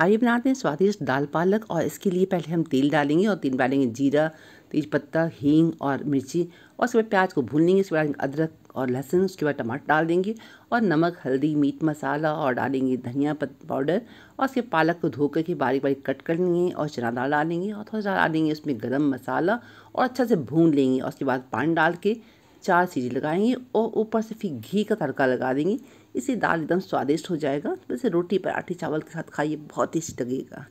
आइए बनाते हैं स्वादिष्ट दाल पालक और इसके लिए पहले हम तेल डालेंगे और तेल डालेंगे जीरा तेज़पत्ता हींग और मिर्ची और उसके बाद प्याज को भून लेंगे उसके बाद अदरक और लहसुन उसके बाद टमाटर डाल देंगे और नमक हल्दी मीट मसाला और डालेंगे धनिया पाउडर और उसके पालक को धो करके बारीक बारीक कट कर लेंगे और चना दाल डालेंगे और थोड़ा सा डालेंगे उसमें गर्म मसाला और अच्छा से भून लेंगे और उसके बाद पानी डाल के चार सीटी लगाएंगे और ऊपर से फिर घी का तड़का लगा देंगे इससे दाल एकदम स्वादिष्ट हो जाएगा वैसे रोटी पराठे चावल के साथ खाइए बहुत टेस्ट लगेगा